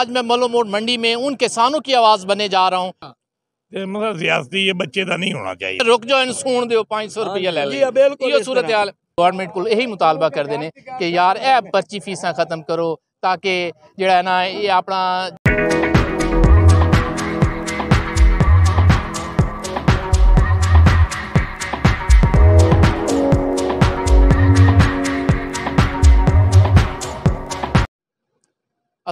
आज मैं मलो मोड़ मंडी में उन किसानों की आवाज़ बने जा रहा हूँ मतलब ये बच्चे का नहीं होना चाहिए रुक जाओ इन सुन दो सौ हाँ रुपया ले हाँ लो हाँ, सूरत हाल को यही मुतालबा कर देने कि यार ए पर्ची फीसा खत्म करो ताकि जड़ा ना ये अपना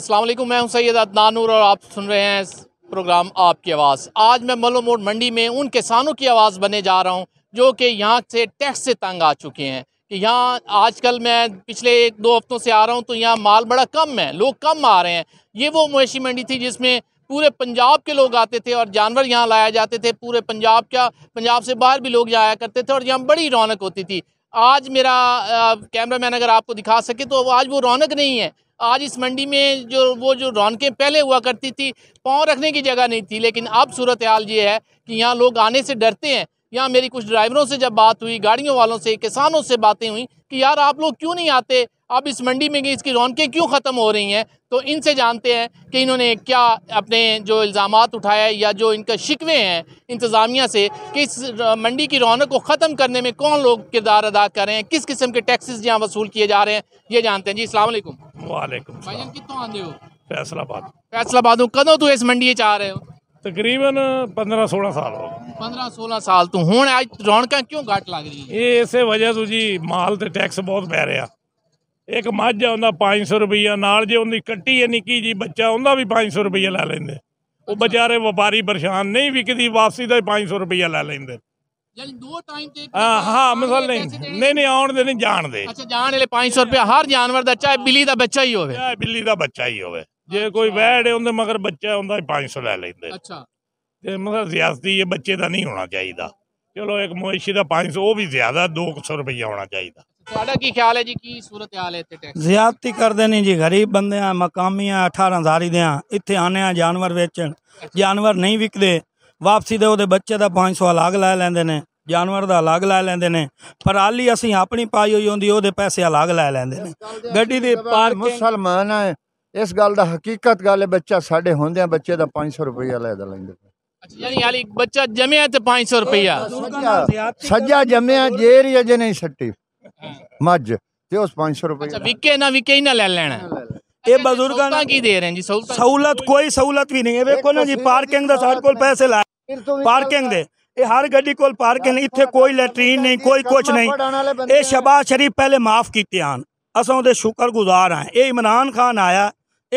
अस्सलाम वालेकुम मैं हूं सैयद अदनान नूर और आप सुन रहे हैं प्रोग्राम आपकी आवाज़ आज मैं मलो मोड़ मंडी में उन किसानों की आवाज़ बने जा रहा हूं जो कि यहां से टैक्स से तंग आ चुके हैं कि यहाँ आजकल मैं पिछले एक दो हफ्तों से आ रहा हूँ तो यहाँ माल बड़ा कम है लोग कम आ रहे हैं ये वो मवेशी मंडी थी जिसमें पूरे पंजाब के लोग आते थे और जानवर यहाँ लाया जाते थे पूरे पंजाब का पंजाब से बाहर भी लोग जाया करते थे और यहाँ बड़ी रौनक होती थी आज मेरा कैमरा मैन अगर आपको दिखा सके तो आज वो रौनक नहीं है आज इस मंडी में जो वो जो रौनकें पहले हुआ करती थी पाँव रखने की जगह नहीं थी लेकिन अब सूरत हाल ये है कि यहाँ लोग आने से डरते हैं यहाँ मेरी कुछ ड्राइवरों से जब बात हुई गाड़ियों वालों से किसानों से बातें हुई कि यार आप लोग क्यों नहीं आते अब इस मंडी में इसकी रौनकें क्यों ख़त्म हो रही हैं तो इनसे जानते हैं कि इन्होंने क्या अपने जो इल्ज़ाम उठाया या जो इनका शिकवे हैं इंतज़ामिया से कि इस मंडी की रौनक को ख़त्म करने में कौन लोग किरदार अदा कर रहे हैं किस किस्म के टैक्सेस यहाँ वसूल किए जा रहे हैं ये जानते हैं जी असल वाले कितों फैसलाबाद फैसलाबाद कदों तू इस मंडी आ रहे हो तकरीबन पंद्रह सोलह साल हो पंद्रह सोलह साल तू हूँ ਹੁਣ क्यों ਰੌਣਕਾਂ लग रही है ਰਹੀ ਇਹ ਇਸੇ ਵਜ੍ਹਾ ਤੋਂ ਜੀ ਮਾਲ ਤੇ ਟੈਕਸ ਬਹੁਤ ਇੱਕ ਮੱਝ ਆ ਉਹਦਾ 500 ਰੁਪਈਆ ਨਾਲ ਜੇ ਉਹਦੀ ਕੱਟੀ ਹੈ ਨਿੱਕੀ ਜੀ ਬੱਚਾ ਉਹਦਾ ਵੀ 500 ਰੁਪਈਆ ਲੈ ਲੈਂਦੇ ਉਹ ਵਿਚਾਰੇ ਵਪਾਰੀ ਪਰੇਸ਼ਾਨ ਨਹੀਂ ਵਿਕਦੀ ਵਾਪਸੀ ਦਾ 500 ਰੁਪਈਆ ਲੈ ਲੈਂਦੇ ਯਾਨੀ ਦੋ ਟਾਈਮ ਤੇ ਹਾਂ ਮਸਲ ਨਹੀਂ ਨਹੀਂ ਨਹੀਂ ਦੇ ਨਹੀਂ ਅੱਛਾ ਜਾਣ ਵਾਲੇ 500 ਰੁਪਈਆ ਹਰ ਜਾਨਵਰ ਦਾ ਚਾਹੇ ਬਿੱਲੀ ਦਾ ਬੱਚਾ ਹੀ ਹੋਵੇ ਚਾਹੇ ਬਿੱਲੀ ਦਾ ਬੱਚਾ ਹੀ ਹੋਵੇ ਜੇ ਕੋਈ ਵੈੜ ਹੈ ਉਹਦੇ ਮਗਰ ਬੱਚਾ ਹੁੰਦਾ 500 ਲੈ ਲੈਂਦੇ ਅੱਛਾ ਤੇ ਮਸਲ ਜ਼ਿਆਦਤੀ ਇਹ ਬੱਚੇ ਦਾ ਨਹੀਂ ਹੋਣਾ ਚਾਹੀਦਾ ਚਲੋ ਇੱਕ ਮਵੇਸ਼ੀ ਦਾ 500 ਉਹ ਵੀ ਜ਼ਿਆਦਾ 200 ਰੁਪਏ ਹੋਣਾ ਚਾਹੀਦਾ ਤੁਹਾਡਾ ਕੀ ਖਿਆਲ ਹੈ ਜੀ ਕੀ ਸੂਰਤ ਹਾਲ ਹੈ ਇੱਥੇ ਟੈਕਸ ਜ਼ਿਆਦਤੀ ਕਰਦੇ ਨਹੀਂ ਜੀ ਗਰੀਬ ਬੰਦੇ ਆ ਮਕਾਮੀਆਂ 18000 ਦੇ ਆ ਇੱਥੇ ਆਨੇ ਆ ਜਾਨਵਰ ਵੇਚਣ ਜਾਨਵਰ ਨਹੀਂ ਵਿਕਦੇ ਵਾਪਸੀ ਦੇ ਉਹਦੇ ਬੱਚੇ ਦਾ 500 ਅਲੱਗ ਲੈ ਲੈਂਦੇ ਨੇ ਜਾਨਵਰ ਦਾ ਅਲੱਗ ਲੈ ਲੈਂਦੇ ਨੇ ਆਲੀ ਅਸੀਂ ਆਪਣੀ ਪਾਈ ਹੋਈ ਹੁੰਦੀ ਉਹਦੇ ਪੈਸੇ ਅਲੱਗ ਲੈ ਲੈਂਦੇ ਨੇ ਗੱਡੀ ਦੀ ਪਾਰਕਿੰਗ ਮੁਸਲਮਾਨ ਹੈ ਇਸ ਗੱਲ ਦਾ ਹਕੀਕਤ ਗੱਲ ਹੈ ਬੱਚਾ ਸਾਡੇ ਹੁੰਦਿਆਂ ਬੱਚੇ ਦਾ 500 ਰੁਪਏ ਲੈ ਲੈਂਦੇ ਯਾਨੀ ਹਾਲੀ ਬੱਚਾ ਜੰਮਿਆ ਤੇ 500 ਰੁਪਇਆ ਸੱਜਾ ਜਮਿਆ ਜੇਰ ਹੀ ਅਜੇ ਨਹੀਂ ਛੱਟੀ ਮੱਝ ਤੇ ਉਸ 500 ਰੁਪਏ ਅੱਛਾ ਵਿਕੇ ਨਾ ਵਿਕੇ ਹੀ ਨਾ ਲੈ ਲੈਣਾ ਇਹ ਬਜ਼ੁਰਗਾਂ ਨੂੰ ਕੀ ਦੇ ਰਹੇ ਜੀ ਸਹੂਲਤ ਸਹੂਲਤ ਕੋਈ ਸਹੂਲਤ ਵੀ ਨਹੀਂ ਹੈ ਵੇਖੋ ਨਾ ਜੀ ਪਾਰਕਿੰਗ ਦਾ ਸਾਡੇ ਕੋਲ ਪੈਸੇ ਲਾ ਪਾਰਕਿੰਗ ਦੇ ਇਹ ਹਰ ਗੱਡੀ ਕੋਲ ਪਾਰਕਿੰਗ ਇੱਥੇ ਕੋਈ ਲੈਟਰੀਨ ਨਹੀਂ ਕੋਈ ਕੁਝ ਨਹੀਂ ਇਹ ਸ਼ਬਾਜ਼ ਸ਼ਰੀਫ ਪਹਿਲੇ ਮਾਫ ਕੀਤੇ ਹਨ ਅਸਾਂ ਉਹਦੇ ਸ਼ੁਕਰਗੁਜ਼ਾਰ ਆਂ ਇਹ ਇਮਰਾਨ ਖਾਨ ਆਇਆ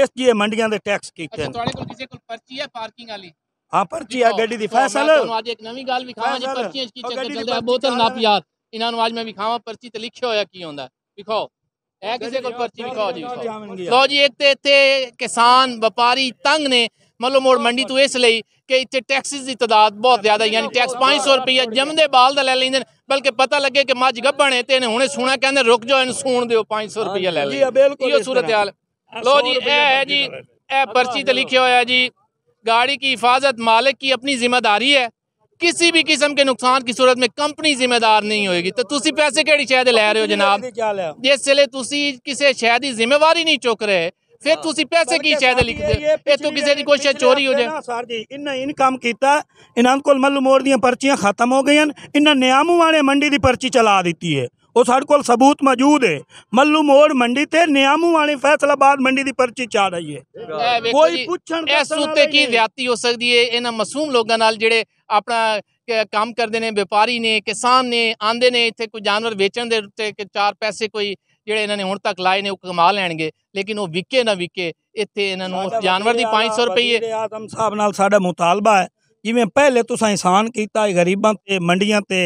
ਇਸ ਜੀ ਮੰਡੀਆਂ ਦੇ ਟੈਕਸ ਕੀਤੇ ਤੁਹਾਡੇ ਕੋਲ ਕਿਸੇ ਕੋਲ ਪਰਚੀ ਹੈ ਪਾਰਕਿੰਗ ਵਾਲੀ ਹਾਂ ਪਰਚੀ ਆ ਗੱਡੀ ਦੀ ਫੈਸਲ ਤੁਹਾਨੂੰ ਅੱਜ ਇੱਕ ਨਵੀਂ ਗੱਲ ਵਿਖਾਵਾਂ ਜੀ ਪਰਚੀਆਂ ਕੀ ਚੱਕਰ ਚੱਲਦਾ ਬੋਤਲ ਨਾ ਪਿਆ ਇਹਨਾਂ ਨੂੰ ਅੱਜ ਮੈਂ ਵਿਖਾਵਾਂ ਪਰਚੀ ਤੇ ਲਿਖਿਆ ਹੋਇਆ ਕੀ ਹੁੰਦਾ ਵਿਖਾਓ ਇਹ ਕਿਸੇ ਕੋਲ ਪਰਚੀ ਵਿਖਾਓ ਜੀ ਲੋ ਜੀ ਇੱਕ ਤੇ ਇੱਥੇ ਕਿਸਾਨ ਵਪਾਰੀ ਤੰਗ ਨੇ ਮੱਲੋ ਮੋੜ ਮੰਡੀ ਤੋਂ ਇਸ ਲਈ ਕਿ ਇੱਥੇ ਟੈਕਸਿਸ ਦੀ ਤਦਾਦ ਬਹੁਤ ਜ਼ਿਆਦਾ ਯਾਨੀ ਟੈਕਸ 500 ਰੁਪਏ ਜਮਦੇ ਬਾਲ ਦਾ ਲੈ ਲੈਂਦੇ ਨੇ ਬਲਕਿ ਪਤਾ ਲੱਗੇ ਕਿ ਮੱਝ ਗੱਭਣ ਹੈ ਤੇ ਇਹਨੇ ਹੁਣੇ ਸੂਣਾ ਕਹਿੰਦੇ ਰੁਕ ਜਾਓ ਇਹਨੂੰ ਸੂਣ ਦਿਓ 500 ਰੁਪਏ ਲੈ ਲੈ ਇਹੋ ਸੂਰਤ ਹਾਲ ਲੋ ਜੀ ਇਹ ਹੈ ਜੀ ਇਹ ਪਰਚੀ ਤੇ ਲਿਖਿਆ ਹੋਇਆ ਜੀ गाड़ी की हिफाजत मालिक की अपनी जिम्मेदारी है किसी भी किस्म के नुकसान की सूरत में कंपनी जिम्मेदार नहीं होगी तो तुम पैसे कड़ी शायद ले रहे हो जनाब जिस सिले किसी शह की जिम्मेवारी नहीं चुक रहे फिर हाँ। तुम पैसे की शायद लिखते फिर तू किसी की कोशिश चोरी हो जाए सर जी इन्हें इनकम किया इन्होंने को मल मोड़ दियाँ खत्म हो गई इन्होंने न्यामू वाले मंडी की परची चला दी है ਉਹ ਸਾਡੇ ਕੋਲ ਸਬੂਤ ਮੌਜੂਦ ਹੈ ਮੱਲੂ ਮੋੜ ਮੰਡੀ ਤੇ ਨਿਆਮੂ ਵਾਲੀ ਫੈਸਲਾਬਾਦ ਮੰਡੀ ਦੀ ਪਰਚੀ ਚਾ ਰਹੀ ਹੈ ਕੋਈ ਪੁੱਛਣ ਇਸ ਉੱਤੇ ਕੀ ਜ਼ਿਆਤੀ ਹੋ ਸਕਦੀ ਹੈ ਇਹਨਾਂ ਮਾਸੂਮ ਲੋਕਾਂ ਨਾਲ ਜਿਹੜੇ ਆਪਣਾ ਕੰਮ ਕਰਦੇ ਨੇ ਵਪਾਰੀ ਨੇ ਕਿਸਾਨ ਨੇ ਆਂਦੇ ਨੇ ਇੱਥੇ ਕੋਈ ਜਾਨਵਰ ਵੇਚਣ ਦੇ ਉੱਤੇ ਕਿ ਚਾਰ ਪੈਸੇ ਕੋਈ ਜਿਹੜੇ ਇਹਨਾਂ ਨੇ ਹੁਣ ਤੱਕ ਲਾਏ ਨੇ ਉਹ ਕਮਾ ਲੈਣਗੇ ਲੇਕਿਨ ਉਹ ਵਿਕੇ ਨਾ ਵਿਕੇ ਇੱਥੇ ਇਹਨਾਂ ਨੂੰ ਜਾਨਵਰ ਦੀ 500 ਰੁਪਏ ਆਦਮ ਸਾਹਿਬ ਨਾਲ ਸਾਡਾ ਮੁਤਾਲਬਾ ਹੈ जिमें पहले तो एहसान किया गरीबा मंडिया से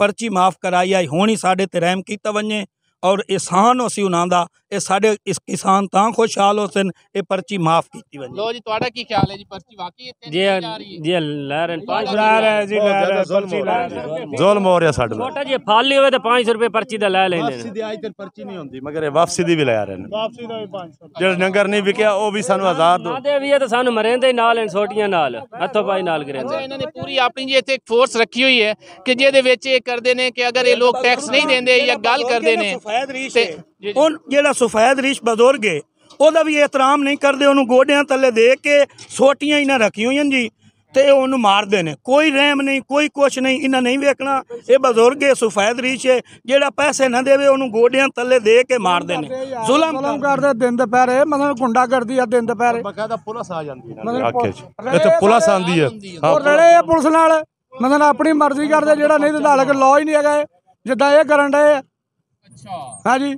परची माफ़ कराई आई हूँ ही साढ़े तहम किया वे ਔਰ ਇਹਸਾਨ ਅਸੀਂ ਉਹਨਾਂ ਦਾ ਇਹ ਸਾਡੇ ਇਸ ਕਿਸਾਨ ਤਾਂ ਖੁਸ਼ਹਾਲ ਹੋਸਨ ਇਹ ਪਰਚੀ ਮਾਫ ਕੀਤੀ ਵੰਜੀ ਲੋ ਜੀ ਤੁਹਾਡਾ ਕੀ ਖਿਆਲ ਹੈ ਜੀ ਪਰਚੀ ਵਾਕਈ ਇੱਥੇ ਜੀ ਜੀ ਲੈ ਰਹੇ 5 ਲੈ ਰਹੇ ਜੀ ਲੈ ਰਹੇ ਜ਼ੁਲਮ ਹੋ ਰਿਹਾ ਸਾਡੇ ਨਾਲ ਛੋਟਾ ਜੀ ਫਾਲ ਲਈ ਹੋਵੇ ਤਾਂ 500 ਰੁਪਏ ਪਰਚੀ ਦਾ ਲੈ ਲੈਂਦੇ ਨੇ ਵਾਪਸੀ ਦੀ ਅੱਜ ਤੱਕ ਪਰਚੀ ਨਹੀਂ ਹੁੰਦੀ ਮਗਰ ਇਹ ਵਾਪਸੀ ਦੀ ਵੀ ਲੈ ਰਹੇ ਨੇ ਵਾਪਸੀ ਦਾ ਵੀ 500 ਜਿਹੜਾ ਨੰਗਰ ਨਹੀਂ ਵਿਕਿਆ ਉਹ ਵੀ ਸਾਨੂੰ ਆਜ਼ਾਦ ਦੋ ਦੇ ਵੀ ਤਾਂ ਸਾਨੂੰ ਮਰੇਂਦੇ ਨਾਲ ਇਨ ਛੋਟੀਆਂ ਨਾਲ ਹੱਥੋਂ ਪਾਈ ਨਾਲ ਗਰੇਂਦੇ ਇਹਨਾਂ ਨੇ ਪੂਰੀ ਆਪਣੀ ਜੀ ਇੱਥੇ ਇੱਕ ਫੋਰਸ ਰੱਖੀ ਹੋਈ ਹੈ ਕਿ ਜਿਹਦੇ ਵਿੱਚ ਇਹ ਕਰਦੇ ਨੇ ਕਿ ਅਗਰ ਇਹ ਲੋਕ ਟੈਕਸ ਨਹੀਂ ਦਿੰਦੇ ਜਾਂ ਗੱਲ ਕਰਦੇ ਨੇ ਸਫੈਦ ਰੀਸ਼ ਹੈ ਉਹ ਜਿਹੜਾ ਸਫੈਦ ਰੀਸ਼ ਬਜ਼ੁਰਗ ਹੈ ਉਹਦਾ ਵੀ ਇਤਰਾਮ ਨਹੀਂ ਕਰਦੇ ਉਹਨੂੰ ਗੋਡਿਆਂ ਥੱਲੇ ਦੇ ਕੇ ਸੋਟੀਆਂ ਹੀ ਨਾ ਰੱਖੀ ਹੋਈਆਂ ਜੀ ਤੇ ਉਹਨੂੰ ਮਾਰਦੇ ਨੇ ਕੋਈ ਰਹਿਮ ਨਹੀਂ ਕੋਈ ਕੁਛ ਨਹੀਂ ਇਹਨਾਂ ਨਹੀਂ ਵੇਖਣਾ ਇਹ ਬਜ਼ੁਰਗ ਹੈ ਸਫੈਦ ਰੀਸ਼ ਹੈ ਜਿਹੜਾ ਪੈਸੇ ਨਾ ਦੇਵੇ ਉਹਨੂੰ ਗੋਡਿਆਂ ਥੱਲੇ ਦੇ ਕੇ ਮਾਰਦੇ ਨੇ ਜ਼ੁਲਮ ਕਰਦੇ ਦਿਨ ਦੁਪਹਿਰੇ ਮਤਲਬ ਗੁੰਡਾ ਕਰਦੀ ਆ ਦਿਨ ਦੁਪਹਿਰੇ ਬਕਾਇਦਾ ਪੁਲਿਸ ਆ ਜਾਂਦੀ ਹੈ ਇੱਥੇ ਪੁਲਿਸ ਆਂਦੀ ਹੈ ਉਹ ਰਲੇ ਆ ਪੁਲਿਸ ਨਾਲ ਮਤਲਬ ਆਪਣੀ ਮਰਜ਼ੀ ਕਰਦੇ ਜਿਹੜਾ ਨਹੀਂ ਤੇ ਨਾਲ ਲਾਅ ਹੀ ਨਹੀਂ ਹੈਗਾ ਜਿੱਦਾਂ ਇਹ ਕਰਨ ਡਏ ਆ ਅੱਛਾ ਹਾਂਜੀ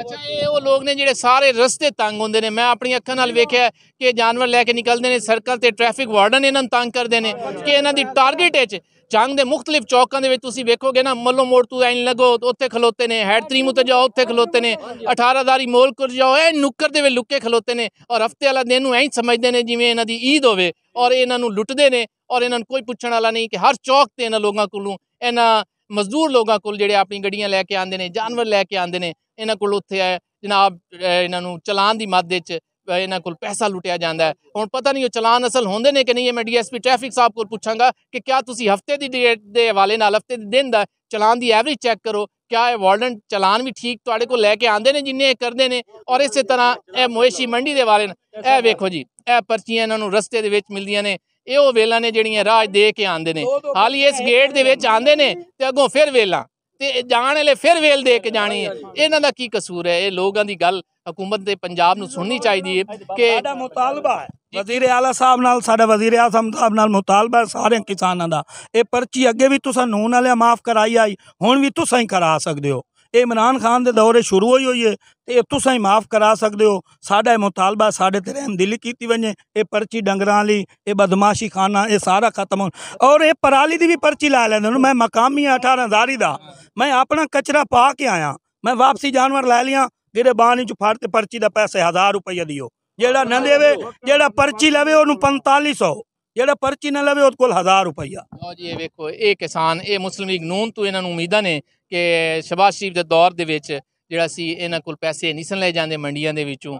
ਅੱਛਾ ਇਹ ਉਹ ਲੋਕ ਨੇ ਜਿਹੜੇ ਸਾਰੇ ਰਸਤੇ ਤੰਗ ਹੁੰਦੇ ਨੇ ਮੈਂ ਆਪਣੀ ਅੱਖਾਂ ਨਾਲ ਵੇਖਿਆ ਕਿ ਜਾਨਵਰ ਲੈ ਕੇ ਨਿਕਲਦੇ ਨੇ ਸਰਕਲ ਤੇ ਟ੍ਰੈਫਿਕ ਵਾਰਡਨ ਇਹਨਾਂ ਨੂੰ ਤੰਗ ਕਰਦੇ ਨੇ ਕਿ ਇਹਨਾਂ ਦੀ ਟਾਰਗੇਟ ਹੈ ਚੰਗ ਦੇ ਮੁxtਲਿਫ ਚੌਕਾਂ ਦੇ ਵਿੱਚ ਤੁਸੀਂ ਵੇਖੋਗੇ ਨਾ ਮੱਲੋ ਮੋੜ ਤੋਂ ਐਂ ਲੱਗੋ ਉੱਥੇ ਖਲੋਤੇ ਨੇ ਹੈਡ ਤਰੀਮੂ ਤੇ ਜਾਓ ਉੱਥੇ ਖਲੋਤੇ ਨੇ 18 ਦਾਰੀ ਮੋਲ ਕਰ ਜਾਓ ਐ ਨੁੱਕਰ ਦੇ ਵਿੱਚ ਲੁੱਕੇ ਖਲੋਤੇ ਨੇ ਔਰ ਹਫਤੇ ਵਾਲਾ ਦਿਨ ਨੂੰ ਐਂ ਸਮਝਦੇ ਨੇ ਜਿਵੇਂ ਇਹਨਾਂ ਦੀ ਈਦ ਹੋਵੇ ਔਰ ਇਹਨਾਂ ਨੂੰ ਲੁੱਟਦੇ ਨੇ ਔਰ ਇਹਨਾਂ ਨੂੰ ਕੋਈ ਪੁੱਛਣ ਵਾਲਾ ਨਹੀਂ ਕਿ ਹਰ ਚੌਕ ਤੇ ਇਹਨਾਂ ਲੋਕਾਂ ਕੋਲੋਂ ਇਹਨਾਂ ਮਜ਼ਦੂਰ ਲੋਕਾਂ ਕੋਲ ਜਿਹੜੇ ਆਪਣੀ ਗੱਡੀਆਂ ਲੈ ਕੇ ਆਉਂਦੇ ਨੇ ਜਾਨਵਰ ਲੈ ਕੇ ਆਉਂਦੇ ਨੇ ਇਹਨਾਂ ਕੋਲ ਉੱਥੇ ਹੈ ਜਨਾਬ ਇਹਨਾਂ ਨੂੰ ਚਲਾਨ ਦੀ ਮੱਦੇ 'ਚ ਇਹਨਾਂ ਕੋਲ ਪੈਸਾ ਲੁੱਟਿਆ ਜਾਂਦਾ ਹੁਣ ਪਤਾ ਨਹੀਂ ਉਹ ਚਲਾਨ ਅਸਲ ਹੁੰਦੇ ਨੇ ਕਿ ਨਹੀਂ ਇਹ ਮੈਂ ਡੀਐਸਪੀ ਟ੍ਰੈਫਿਕ ਸਾਹਿਬ ਕੋਲ ਪੁੱਛਾਂਗਾ ਕਿ ਕਿਆ ਤੁਸੀਂ ਹਫਤੇ ਦੀ ਡੇਟ ਦੇ ਹਵਾਲੇ ਨਾਲ ਹਫਤੇ ਦੇ ਦਿਨ ਦਾ ਚਲਾਨ ਦੀ ਐਵਰੇਜ ਚੈੱਕ ਕਰੋ ਕਿਆ ਇਹ ਵਾਰਡਨ ਚਲਾਨ ਵੀ ਠੀਕ ਤੁਹਾਡੇ ਕੋਲ ਲੈ ਕੇ ਆਂਦੇ ਨੇ ਜਿੰਨੇ ਕਰਦੇ ਨੇ ਔਰ ਇਸੇ ਤਰ੍ਹਾਂ ਇਹ ਮੋਇਸ਼ੀ ਮੰਡੀ ਦੇ ਵਾਲੇ ਇਹ ਵੇਖੋ ਜੀ ਇਹ ਪਰਚੀਆਂ ਇਹਨਾਂ ਨੂੰ ਰਸਤੇ ਦੇ ਵਿੱਚ ਮਿਲਦੀਆਂ ਨੇ ਇਹ ਉਹ ਵੇਲਾਂ ਨੇ ਜਿਹੜੀਆਂ ਰਾਜ ਦੇ ਕੇ ਆਂਦੇ ਨੇ ਹਾਲੀ ਇਸ ਗੇਟ ਦੇ ਵਿੱਚ ਆਂਦੇ ਨੇ ਤੇ ਅੱਗੋਂ ਫਿਰ ਵੇਲਾ ਤੇ ਜਾਣ ਵਾਲੇ ਫਿਰ ਵੇਲ ਦੇ ਕੇ ਜਾਣੀ ਹੈ ਇਹਨਾਂ ਦਾ ਕੀ ਕਸੂਰ ਹੈ ਇਹ ਲੋਕਾਂ ਦੀ ਗੱਲ ਹਕੂਮਤ ਦੇ ਪੰਜਾਬ ਨੂੰ ਸੁਣਨੀ ਚਾਹੀਦੀ ਹੈ ਕਿ ਸਾਡਾ ਮੁਤਾਲਬਾ ਹੈ ਵਜ਼ੀਰ ਆਲਾ ਸਾਹਿਬ ਨਾਲ ਸਾਡਾ ਵਜ਼ੀਰ ਆਜ਼ਮ ਸਾਹਿਬ ਨਾਲ ਮੁਤਾਲਬਾ ਹੈ ਸਾਰੇ ਕਿਸਾਨਾਂ ਦਾ ਇਹ ਪਰਚੀ ਅੱਗੇ ਵੀ ਤੁਸੀਂ ਨੂਨ ਵਾਲਿਆ ਮਾਫ ਕਰਾਈ ਆਈ ਹੁਣ ਵੀ ਤੁਸੀਂ ਕਰਾ ਸਕਦੇ ਹੋ ਤੇ ਇਮਰਾਨ ਖਾਨ ਦੇ ਦੌਰੇ ਸ਼ੁਰੂ ਹੋਈ ਹੋਈ ਹੈ ਤੇ ਇਹ ਹੀ ਮਾਫ ਕਰਾ ਸਕਦੇ ਹੋ ਸਾਡਾ ਮੁਤਾਲਬਾ ਸਾਡੇ ਤੇ ਦਿਲ ਕੀਤੀ ਵਣੇ ਇਹ ਪਰਚੀ ਡੰਗਰਾਂ ਲਈ ਇਹ ਬਦਮਾਸ਼ੀ ਖਾਨਾ ਇਹ ਸਾਰਾ ਖਤਮ ਔਰ ਇਹ ਪਰਾਲੀ ਦੀ ਵੀ ਪਰਚੀ ਲਾ ਲੈਂਦੇ ਨੂੰ ਮੈਂ ਮਕਾਮੀ 18000 ਦਾ ਮੈਂ ਆਪਣਾ ਕਚਰਾ ਪਾ ਕੇ ਆਇਆ ਮੈਂ ਵਾਪਸੀ ਜਾਨਵਰ ਲੈ ਲਿਆ ਜਿਹੜੇ ਬਾਣੀ ਚ ਫੜ ਤੇ ਪਰਚੀ ਦਾ ਪੈਸੇ 1000 ਰੁਪਏ ਦਿਓ ਜਿਹੜਾ ਨਾ ਦੇਵੇ ਜਿਹੜਾ ਪਰਚੀ ਲਵੇ ਉਹਨੂੰ 4500 ਜਿਹੜਾ ਪਰਚੀ ਨਾ ਲਵੇ ਉਹਦੇ ਕੋਲ 1000 ਰੁਪਈਆ ਲਓ ਜੀ ਇਹ ਵੇਖੋ ਇਹ ਕਿਸਾਨ ਇਹ ਮੁਸਲਿਮ ਲੀਗ ਨੂਨ ਤੋਂ ਇਹਨਾਂ ਨੂੰ ਉਮੀਦਾਂ ਨੇ ਕਿ ਸ਼ਬਾਸ਼ ਸ਼ਰੀਫ ਦੇ ਦੌਰ ਦੇ ਵਿੱਚ ਜਿਹੜਾ ਸੀ ਇਹਨਾਂ ਕੋਲ ਪੈਸੇ ਨਹੀਂ ਸਨ ਲੈ ਜਾਂਦੇ ਮੰਡੀਆਂ ਦੇ ਵਿੱਚੋਂ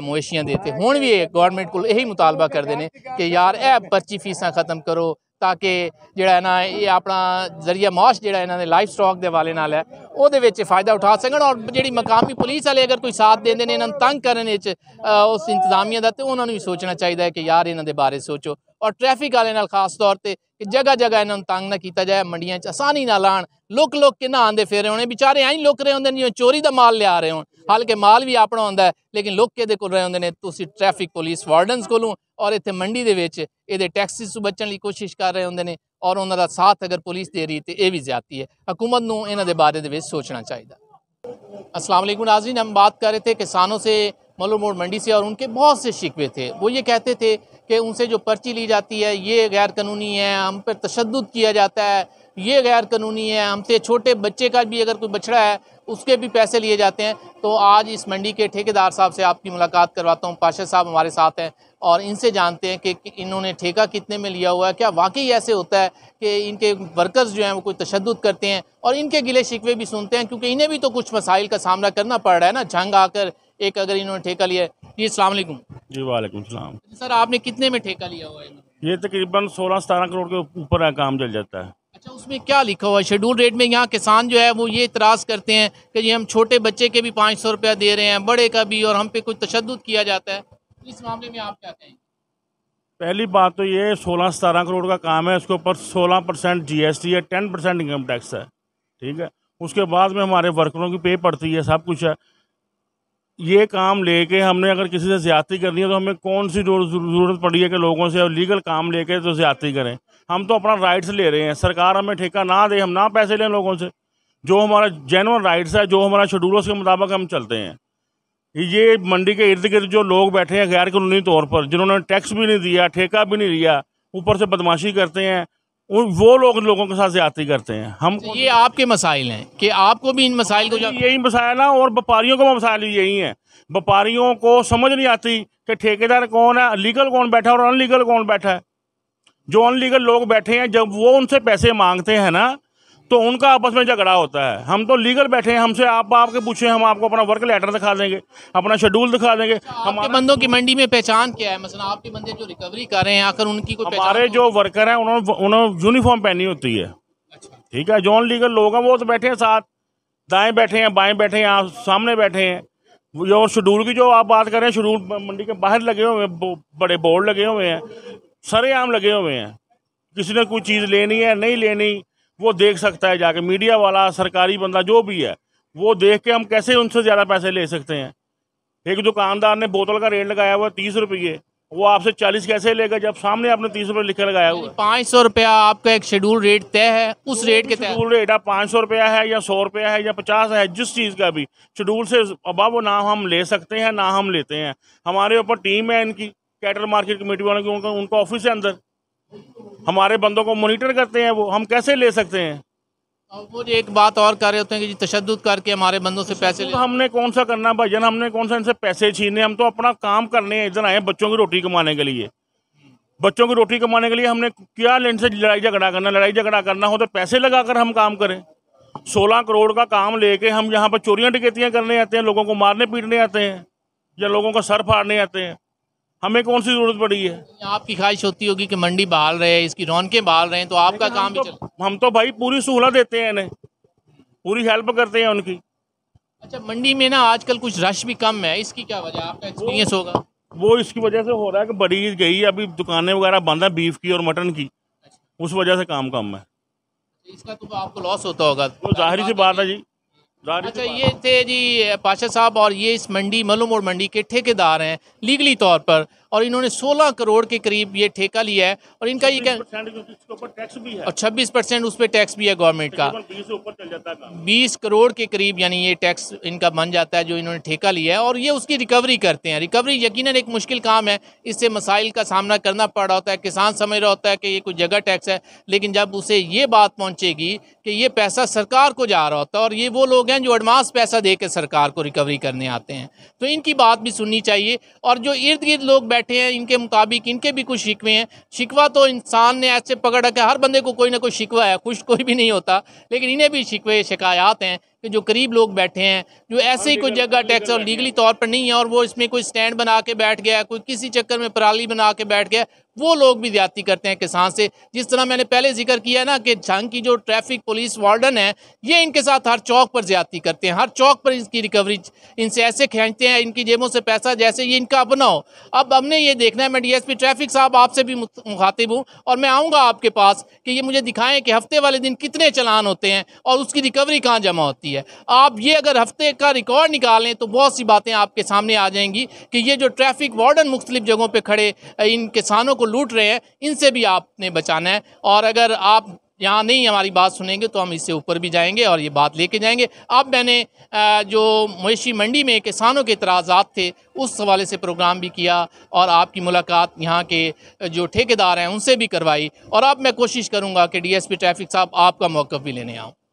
ਮਵੇਸ਼ੀਆਂ ਦੇ ਤੇ ਹੁਣ ਵੀ ਇਹ ਗਵਰਨਮੈਂਟ ਕੋਲ ਇਹੀ ਮੁਤਾਲਬਾ ਕਰਦੇ ਨੇ ਕਿ ਯਾਰ ਇਹ ਪਰਚੀ ਫੀਸਾਂ ਖਤਮ ਕਰੋ ਤਾਂ ਕਿ ਜਿਹੜਾ ਨਾ ਇਹ ਆਪਣਾ ਜ਼ਰੀਆ ਮਾਸ਼ ਜਿਹੜਾ ਇਹਨਾਂ ਦੇ ਲਾਈਫ ਸਟਾਕ ਦੇ ਵਾਲੇ ਨਾਲ ਹੈ ਉਹਦੇ ਵਿੱਚ ਫਾਇਦਾ ਉਠਾ ਸਕਣ ਔਰ ਜਿਹੜੀ ਮਕਾਮੀ ਪੁਲਿਸ ਵਾਲੇ ਅਗਰ ਕੋਈ ਸਾਥ ਦਿੰਦੇ ਨੇ ਇਹਨਾਂ ਨੂੰ ਤੰਗ ਕਰਨ ਵਿੱਚ ਉਸ ਇੰਤਜ਼ਾਮੀਆਂ ਦਾ ਤੇ ਉਹਨਾਂ ਨੂੰ ਵੀ ਸੋਚਣਾ ਚਾਹੀਦਾ ਹੈ ਕਿ ਯਾਰ ਇਹਨਾਂ ਦੇ ਬਾਰੇ ਸੋਚੋ और ट्रैफिक वाले खास तौर पर कि जगह जगह इन्हों तंग न किया जाए मंडिया आसानी ना आन लुक लुक कि आँदे फिर होने बेचारे ऐ ही लुक रहे होंगे नहीं चोरी का माल लिया रहे हो हालांकि माल भी अपना आंदा है लेकिन लोग के को रहे होंगे ने तुम ट्रैफिक पुलिस वार्डनस को और इतने मंडी के टैक्सी बचने की कोशिश कर रहे होंगे ने और उन्हों का साथ अगर पुलिस दे रही तो यह भी ज्यादा है हकूमत को इन्होंने बारे में सोचना चाहिए असलम नाजीन हम बात कर रहे थे किसानों से मलोमोड़ मंडी से और उनके बहुत से शिकवे थे वो ये कहते थे कि उनसे जो पर्ची ली जाती है ये गैर कानूनी है हम पर तशद किया जाता है ये गैर कानूनी है हमसे छोटे बच्चे का भी अगर कोई बछड़ा है उसके भी पैसे लिए जाते हैं तो आज इस मंडी के ठेकेदार साहब से आपकी मुलाकात करवाता हूँ पाशा साहब हमारे साथ हैं और इनसे जानते हैं कि इन्होंने ठेका कितने में लिया हुआ है क्या वाकई ऐसे होता है कि इनके वर्कर्स जो हैं वो कोई तशद करते हैं और इनके गिले शिकवे भी सुनते हैं क्योंकि इन्हें भी तो कुछ मसाइल का सामना करना पड़ रहा है ना झंग आकर एक अगर इन्होंने ठेका लिया जी अल्लाम जी वालेकुम सर आपने कितने में ठेका लिया हुआ है ये तकरीबन सोलह सतारह करोड़ के ऊपर काम चल जाता है अच्छा उसमें क्या लिखा हुआ है शेड्यूल रेट में यहाँ किसान जो है वो ये इतराज़ करते हैं कि ये हम छोटे बच्चे के भी पाँच सौ रुपया दे रहे हैं बड़े का भी और हम पे कुछ तशद किया जाता है इस मामले में आप क्या कहेंगे पहली बात तो ये सोलह सतारह करोड़ का काम है उसके ऊपर सोलह परसेंट जी एस टी है टेन परसेंट इनकम टैक्स है ठीक है उसके बाद में हमारे वर्करों की पे पड़ती है सब कुछ है ये काम लेके हमने अगर किसी से ज्यादा करनी है तो हमें कौन सी ज़रूरत पड़ी है कि लोगों से लीगल काम लेके तो ज्यादती करें हम तो अपना राइट्स ले रहे हैं सरकार हमें ठेका ना दे हम ना पैसे लें लोगों से जो हमारा जेनवन राइट्स है जो हमारा शेड्यूल के उसके मुताबिक हम चलते हैं ये मंडी के इर्द गिर्द जो लोग बैठे हैं गैर कानूनी तौर पर जिन्होंने टैक्स भी नहीं दिया ठेका भी नहीं लिया ऊपर से बदमाशी करते हैं उन वो लोग लोगों के साथ ज्यादा करते हैं हम तो ये आपके मसाइल हैं कि आपको भी इन मसाइल को यही मसाइल है और व्यापारियों को मसाइल यही हैं व्यापारियों को समझ नहीं आती कि ठेकेदार कौन है लीगल कौन बैठा है और अनलीगल कौन बैठा है जो अनलीगल लोग बैठे हैं जब वो उनसे पैसे मांगते हैं ना तो उनका आपस में झगड़ा होता है हम तो लीगल बैठे हैं हमसे आप आपके पूछे हम आपको अपना वर्क लेटर दिखा देंगे अपना शेड्यूल दिखा देंगे अच्छा, हमारे बंदों की मंडी में पहचान क्या है मसला आपके बंदे जो रिकवरी कर रहे हैं आकर उनकी कोई हमारे जो वर्कर हैं उन्होंने उन्होंने यूनिफॉर्म पहनी होती है अच्छा। ठीक है जो लीगल लोग हैं वो तो बैठे हैं साथ दाएँ बैठे हैं बाएँ बैठे हैं सामने बैठे हैं जो शेड्यूल की जो आप बात कर रहे हैं शेड्यूल मंडी के बाहर लगे हुए हैं बड़े बोर्ड लगे हुए हैं सरेआम लगे हुए हैं किसी ने कोई चीज़ लेनी है नहीं लेनी वो देख सकता है जाके मीडिया वाला सरकारी बंदा जो भी है वो देख के हम कैसे उनसे ज़्यादा पैसे ले सकते हैं एक दुकानदार ने बोतल का रेट लगाया हुआ तीस रुपये वो आपसे चालीस कैसे लेगा जब सामने आपने तीस रुपये लिखा लगाया हुआ पाँच सौ रुपया आपका एक शेड्यूल रेट तय है उस तो रेट के शेड्यूल रेट आप पाँच सौ रुपया है या सौ रुपया है या पचास है जिस चीज़ का भी शेड्यूल से अबा वो ना हम ले सकते हैं ना हम लेते हैं हमारे ऊपर टीम है इनकी कैटल मार्केट कमेटी वालों की उनका ऑफिस है अंदर हमारे बंदों को मोनिटर करते हैं वो हम कैसे ले सकते हैं वो एक बात और कर रहे होते हैं कि जी तशद करके हमारे बंदों से पैसे ले हमने कौन सा करना भाई हमने कौन सा इनसे पैसे छीने हम तो अपना काम करने इधर आए बच्चों की रोटी कमाने के लिए बच्चों की रोटी कमाने के लिए हमने क्या इनसे लड़ाई झगड़ा करना लड़ाई झगड़ा करना हो तो पैसे लगाकर हम काम करें सोलह करोड़ का काम लेके हम यहाँ पर चोरियाँ टिकेतियाँ करने आते हैं लोगों को मारने पीटने आते हैं या लोगों का सर फाड़ने आते हैं हमें कौन सी जरूरत पड़ी है आपकी ख्वाहिश होती होगी कि मंडी बहाल रहे इसकी रौनकें बहाल रहे हैं तो आपका काम तो, चल... हम तो भाई पूरी सहूलत देते हैं इन्हें पूरी हेल्प करते हैं उनकी अच्छा मंडी में ना आजकल कुछ रश भी कम है इसकी क्या वजह आपका एक्सपीरियंस होगा वो इसकी वजह से हो रहा है कि बड़ी गई अभी दुकानें वगैरह बंद है बीफ की और मटन की अच्छा। उस वजह से काम कम है अच्छा, इसका तो आपको लॉस होता होगा तो जाहिर सी बात है जी अच्छा ये थे जी पाशा साहब और ये इस मंडी मलुम और मंडी के ठेकेदार हैं लीगली तौर पर और इन्होंने 16 करोड़ के करीब ये ठेका लिया है और इनका ये क्या छब्बीस परसेंट उस पर टैक्स भी है गवर्नमेंट का बीस करोड़ के करीब यानी ये टैक्स इनका बन जाता है जो इन्होंने ठेका लिया है और ये उसकी रिकवरी करते हैं रिकवरी यकीन एक मुश्किल काम है इससे मसाइल का सामना करना पड़ रहा होता है किसान समझ रहा होता है कि ये कुछ जगह टैक्स है लेकिन जब उसे ये बात पहुँचेगी कि ये पैसा सरकार को जा रहा होता है और ये वो लोग हैं जो एडवांस पैसा दे सरकार को रिकवरी करने आते हैं तो इनकी बात भी सुननी चाहिए और जो इर्द गिर्द लोग बैठ बैठे हैं इनके मुताबिक इनके भी कुछ शिकवे हैं शिकवा तो इंसान ने ऐसे पकड़ रखा है हर बंदे को कोई ना कोई शिकवा है खुश कोई भी नहीं होता लेकिन इन्हें भी शिकवे शिकायात हैं कि जो करीब लोग बैठे हैं जो ऐसे ही कोई जगह टैक्स और लीगली तौर पर नहीं है और वो इसमें कोई स्टैंड बना के बैठ गया कोई किसी चक्कर में पराली बना के बैठ गया वो लोग भी ज्यादा करते हैं किसान से जिस तरह मैंने पहले जिक्र किया ना कि झंग की जो ट्रैफिक पुलिस वार्डन है ये इनके साथ हर चौक पर ज्यादा करते हैं हर चौक पर इनकी रिकवरी इनसे ऐसे खेचते हैं इनकी जेबों से पैसा जैसे ये इनका अपना हो अब हमने ये देखना है मैं डीएसपी ट्रैफिक साहब आपसे भी मुखातिब हूँ और मैं आऊँगा आपके पास कि ये मुझे दिखाएं कि हफ्ते वाले दिन कितने चलान होते हैं और उसकी रिकवरी कहाँ जमा होती है है आप ये अगर हफ्ते का रिकॉर्ड निकालें तो बहुत सी बातें आपके सामने आ जाएंगी कि ये जो ट्रैफिक वार्डन मुख्तलि जगहों पर खड़े इन किसानों को लूट रहे हैं इनसे भी आपने बचाना है और अगर आप यहाँ नहीं हमारी बात सुनेंगे तो हम इससे ऊपर भी जाएंगे और ये बात लेके जाएंगे अब मैंने जो मवेशी मंडी में किसानों के इतराज़ात थे उस हवाले से प्रोग्राम भी किया और आपकी मुलाकात यहाँ के जो ठेकेदार हैं उनसे भी करवाई और अब मैं कोशिश करूँगा कि डीएसपी ट्रैफिक साहब आपका मौक़ भी लेने आऊँ